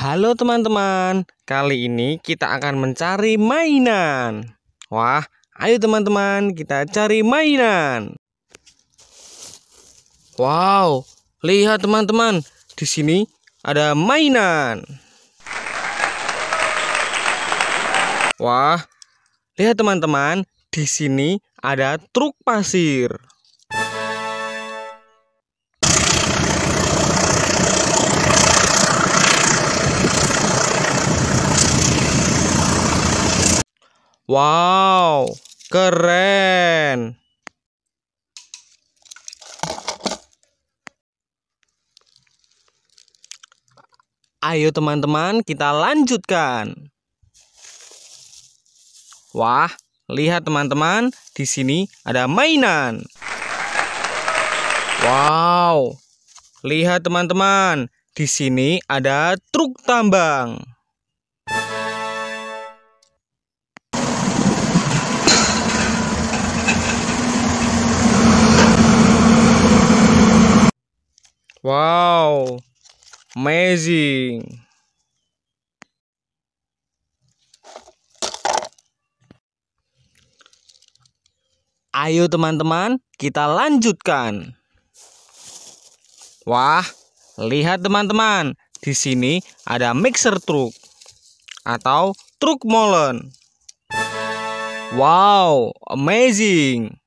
Halo teman-teman, kali ini kita akan mencari mainan. Wah, ayo teman-teman kita cari mainan. Wow, lihat teman-teman, di sini ada mainan. Wah, lihat teman-teman, di sini ada truk pasir. Wow, keren. Ayo teman-teman, kita lanjutkan. Wah, lihat teman-teman, di sini ada mainan. Wow. Lihat teman-teman, di sini ada truk tambang. Wow, amazing. Ayo teman-teman, kita lanjutkan. Wah, lihat teman-teman, di sini ada mixer truk atau truk molen. Wow, amazing.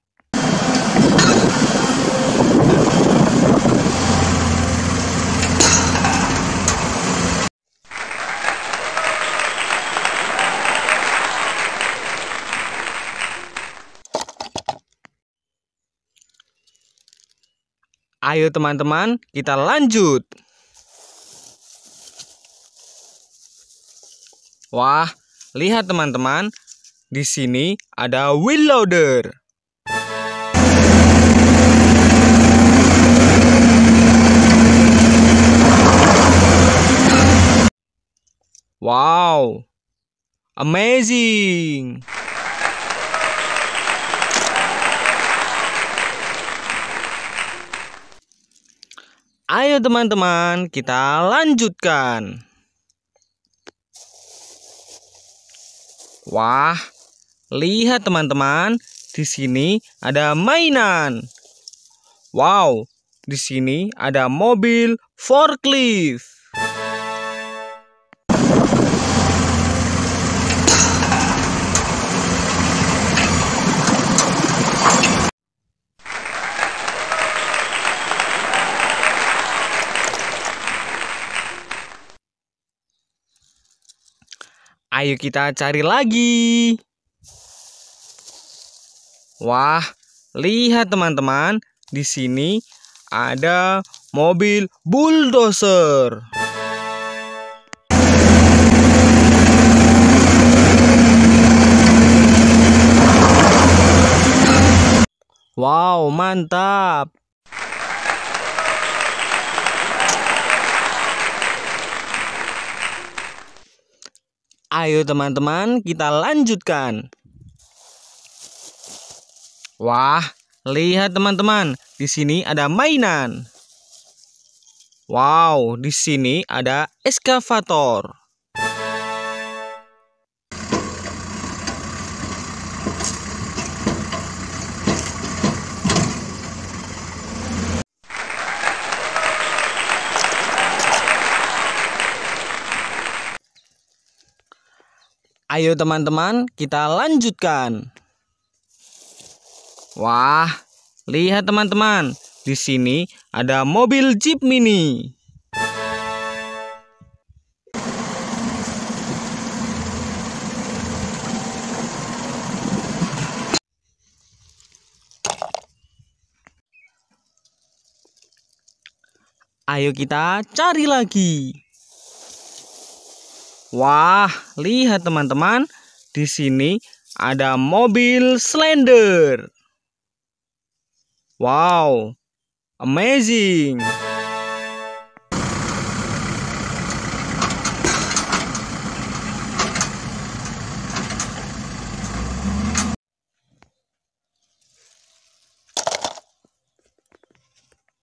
Ayo teman-teman, kita lanjut. Wah, lihat teman-teman, di sini ada wheel loader. Wow, amazing! Ayo teman-teman, kita lanjutkan. Wah, lihat teman-teman, di sini ada mainan. Wow, di sini ada mobil forklift. Ayo kita cari lagi. Wah, lihat teman-teman, di sini ada mobil bulldozer. Wow, mantap! Ayo teman-teman kita lanjutkan Wah lihat teman-teman di sini ada mainan Wow di sini ada eskavator Ayo teman-teman, kita lanjutkan. Wah, lihat teman-teman. Di sini ada mobil Jeep Mini. Ayo kita cari lagi. Wah, lihat teman-teman, di sini ada mobil Slender. Wow, amazing!